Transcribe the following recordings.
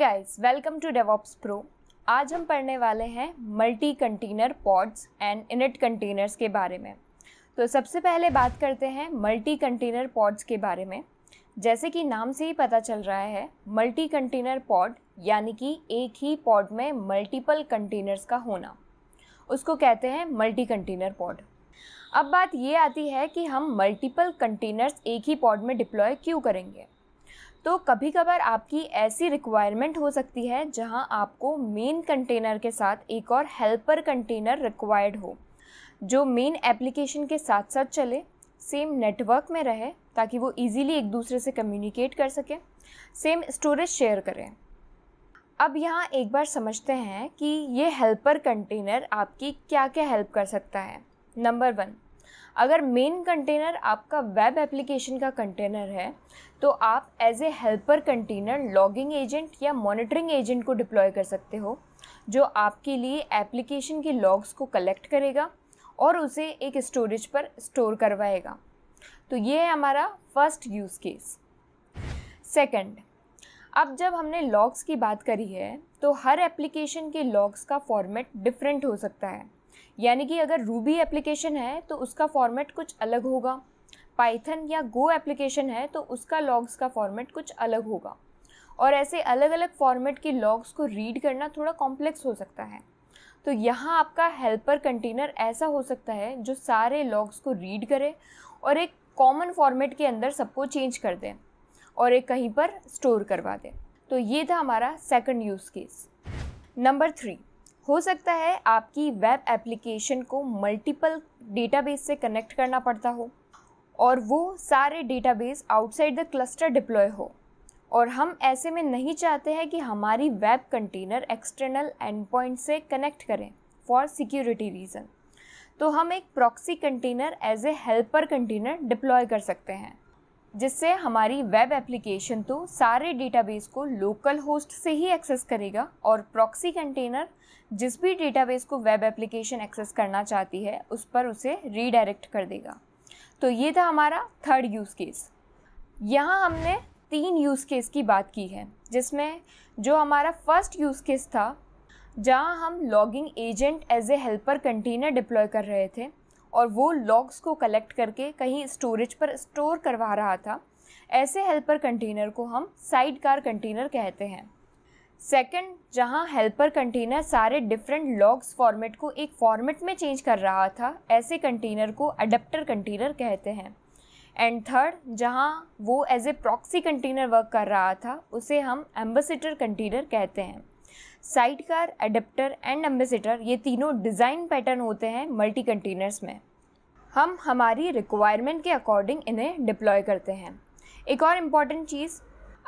Guys welcome to DevOps pro आज हम पढ़ने वाले हैं multi container pods and init containers के बारे में तो सबसे पहले बात करते हैं मल्टी कंटेनर पॉड्स के बारे में जैसे कि नाम से ही पता चल रहा है मल्टी कंटेनर पॉड यानी कि एक ही पॉड में मल्टीपल कंटेनर्स का होना उसको कहते हैं मल्टी कंटेनर पॉड अब बात ये आती है कि हम मल्टीपल कंटेनर्स एक ही पॉड में डिप्लॉय क्यों करेंगे तो कभी कभार आपकी ऐसी रिक्वायरमेंट हो सकती है जहां आपको मेन कंटेनर के साथ एक और हेल्पर कंटेनर रिक्वायर्ड हो जो मेन एप्लीकेशन के साथ साथ चले सेम नेटवर्क में रहे ताकि वो इजीली एक दूसरे से कम्युनिकेट कर सकें सेम स्टोरेज शेयर करें अब यहाँ एक बार समझते हैं कि ये हेल्पर कंटेनर आपकी क्या क्या हेल्प कर सकता है नंबर वन अगर मेन कंटेनर आपका वेब एप्लीकेशन का कंटेनर है तो आप as a helper container logging agent या मॉनिटरिंग एजेंट को डिप्लॉय कर सकते हो जो आपके लिए एप्लीकेशन के लॉग्स को कलेक्ट करेगा और उसे एक स्टोरेज पर स्टोर करवाएगा तो ये है हमारा फर्स्ट यूज़ केस सेकंड अब जब हमने लॉग्स की बात करी है तो हर एप्लीकेशन के लॉग्स का फॉर्मेट डिफरेंट हो सकता है यानी कि अगर रूबी एप्लीकेशन है तो उसका फॉर्मेट कुछ अलग होगा पाइथन या गो एप्लीकेशन है तो उसका लॉग्स का फॉर्मेट कुछ अलग होगा और ऐसे अलग अलग फॉर्मेट की लॉग्स को रीड करना थोड़ा कॉम्प्लेक्स हो सकता है तो यहाँ आपका हेल्पर कंटेनर ऐसा हो सकता है जो सारे लॉग्स को रीड करे और एक कॉमन फॉर्मेट के अंदर सबको चेंज कर दें और एक कहीं पर स्टोर करवा दें तो ये था हमारा second use case number three हो सकता है आपकी वेब एप्लीकेशन को मल्टीपल डेटाबेस से कनेक्ट करना पड़ता हो और वो सारे database outside the cluster deploy हो और हम ऐसे में नहीं चाहते हैं कि हमारी web container external endpoint से कनेक्ट करें फॉर सिक्योरिटी रीज़न तो हम एक proxy container as a helper container deploy कर सकते हैं जिससे हमारी वेब एप्लीकेशन तो सारे डेटाबेस को लोकल होस्ट से ही एक्सेस करेगा और प्रॉक्सी कंटेनर जिस भी डेटाबेस को वेब एप्लीकेशन एक्सेस करना चाहती है उस पर उसे रीडायरेक्ट कर देगा तो ये था हमारा थर्ड यूज़ केस यहाँ हमने तीन यूज़ केस की बात की है जिसमें जो हमारा फर्स्ट यूज़ केस था जहाँ हम logging agent as a helper container deploy कर रहे थे और वो लॉग्स को कलेक्ट करके कहीं स्टोरेज पर स्टोर करवा रहा था ऐसे हेल्पर कंटेनर को हम साइड कार कंटेनर कहते हैं सेकंड जहां हेल्पर कंटेनर सारे डिफरेंट लॉग्स फॉर्मेट को एक फॉर्मेट में चेंज कर रहा था ऐसे कंटेनर को अडेप्टर कंटेनर कहते हैं एंड थर्ड जहां वो as a proxy container work कर रहा था उसे हम एम्बेसिडर कंटेनर कहते हैं कार एडेप्टर एंड एम्बेसिडर ये तीनों डिज़ाइन पैटर्न होते हैं मल्टी कंटेनर्स में हम हमारी रिक्वायरमेंट के अकॉर्डिंग इन्हें डिप्लॉय करते हैं एक और इम्पॉर्टेंट चीज़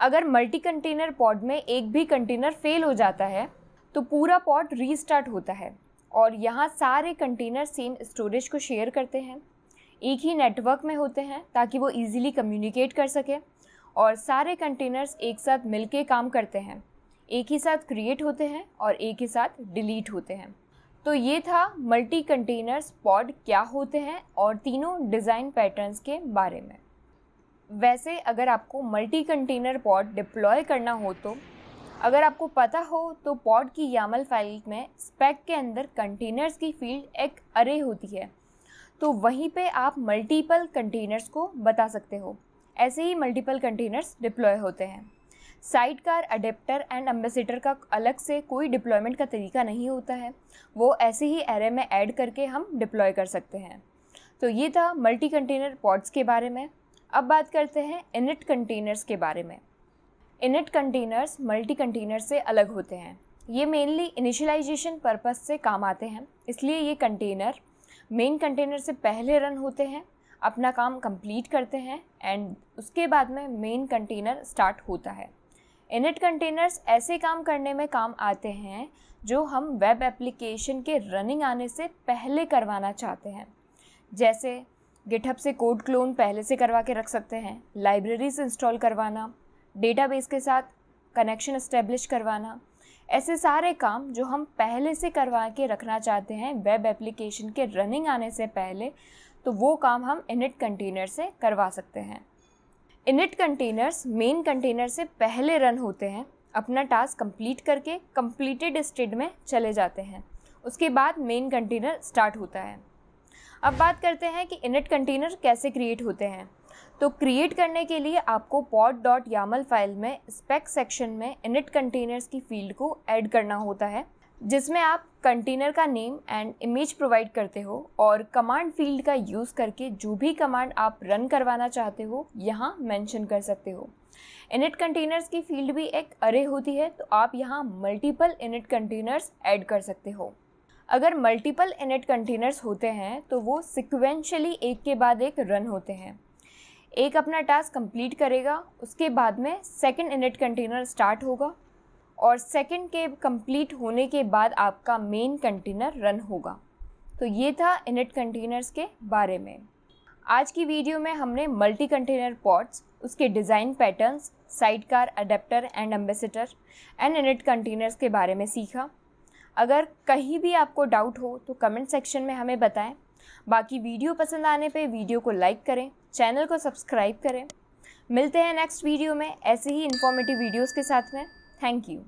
अगर मल्टी कंटेनर पॉड में एक भी कंटेनर फेल हो जाता है तो पूरा पॉड रीस्टार्ट होता है और यहाँ सारे कंटेनर सेम स्टोरेज को शेयर करते हैं एक ही नेटवर्क में होते हैं ताकि वो इजीली कम्युनिकेट कर सकें और सारे कंटेनर्स एक साथ मिलके काम करते हैं एक ही साथ क्रिएट होते हैं और एक ही साथ डिलीट होते हैं तो ये था मल्टी कंटेनर्स पॉड क्या होते हैं और तीनों डिज़ाइन पैटर्न्स के बारे में वैसे अगर आपको मल्टी कंटेनर पॉड डिप्लॉय करना हो तो अगर आपको पता हो तो पॉड की यामल फाइल में स्पेक के अंदर कंटेनर्स की फील्ड एक अरे होती है तो वहीं पे आप मल्टीपल कंटेनर्स को बता सकते हो ऐसे ही मल्टीपल कंटेनर्स डिप्लॉय होते हैं sidecar adapter and ambassador का अलग से कोई डिप्लॉयमेंट का तरीका नहीं होता है वो ऐसे ही एरे में ऐड करके हम डिप्लॉय कर सकते हैं तो ये था मल्टी कंटेनर पॉड्स के बारे में अब बात करते हैं इनिट कंटेनर्स के बारे में इनिट कंटेनर्स मल्टी कंटेनर से अलग होते हैं ये मेनली इनिशलाइजेशन पर्पस से काम आते हैं इसलिए ये कंटेनर मेन कंटेनर से पहले रन होते हैं अपना काम कंप्लीट करते हैं एंड उसके बाद में मेन कंटेनर स्टार्ट होता है इनिट कंटेनर्स ऐसे काम करने में काम आते हैं जो हम वेब एप्लीकेशन के रनिंग आने से पहले करवाना चाहते हैं जैसे गिटहब से कोड क्लोन पहले से करवा के रख सकते हैं लाइब्रेरीज इंस्टॉल करवाना डेटाबेस के साथ कनेक्शन इस्टेब्लिश करवाना ऐसे सारे काम जो हम पहले से करवा के रखना चाहते हैं वेब एप्लीकेशन के रनिंग आने से पहले तो वो काम हम इनिट कंटेनर से करवा सकते हैं इनिट कंटेनर्स मेन कंटेनर से पहले रन होते हैं अपना टास्क कंप्लीट करके कंप्लीटेड स्टेट में चले जाते हैं उसके बाद मेन कंटेनर स्टार्ट होता है अब बात करते हैं कि इनिट कंटेनर कैसे क्रिएट होते हैं तो क्रिएट करने के लिए आपको पॉट डॉट यामल फाइल में स्पेक सेक्शन में इनिट कंटेनर्स की फील्ड को ऐड करना होता है जिसमें आप कंटेनर का नेम एंड इमेज प्रोवाइड करते हो और कमांड फील्ड का यूज़ करके जो भी कमांड आप रन करवाना चाहते हो यहाँ मेंशन कर सकते हो इनिट कंटेनर्स की फील्ड भी एक अरे होती है तो आप यहाँ मल्टीपल इनिट कंटेनर्स ऐड कर सकते हो अगर मल्टीपल इनिट कंटेनर्स होते हैं तो वो सिक्वेंशली एक के बाद एक रन होते हैं एक अपना टास्क कंप्लीट करेगा उसके बाद में सेकंड इनिट कंटेनर स्टार्ट होगा और सेकंड के कंप्लीट होने के बाद आपका मेन कंटेनर रन होगा तो ये था इनिट कंटेनर्स के बारे में आज की वीडियो में हमने मल्टी कंटेनर पॉट्स उसके design patterns sidecar adapter and ambassador and init containers के बारे में सीखा अगर कहीं भी आपको डाउट हो तो कमेंट सेक्शन में हमें बताएं बाकी वीडियो पसंद आने पे वीडियो को लाइक करें चैनल को सब्सक्राइब करें मिलते हैं नेक्स्ट वीडियो में ऐसे ही इन्फॉर्मेटिव वीडियोज़ के साथ में Thank you.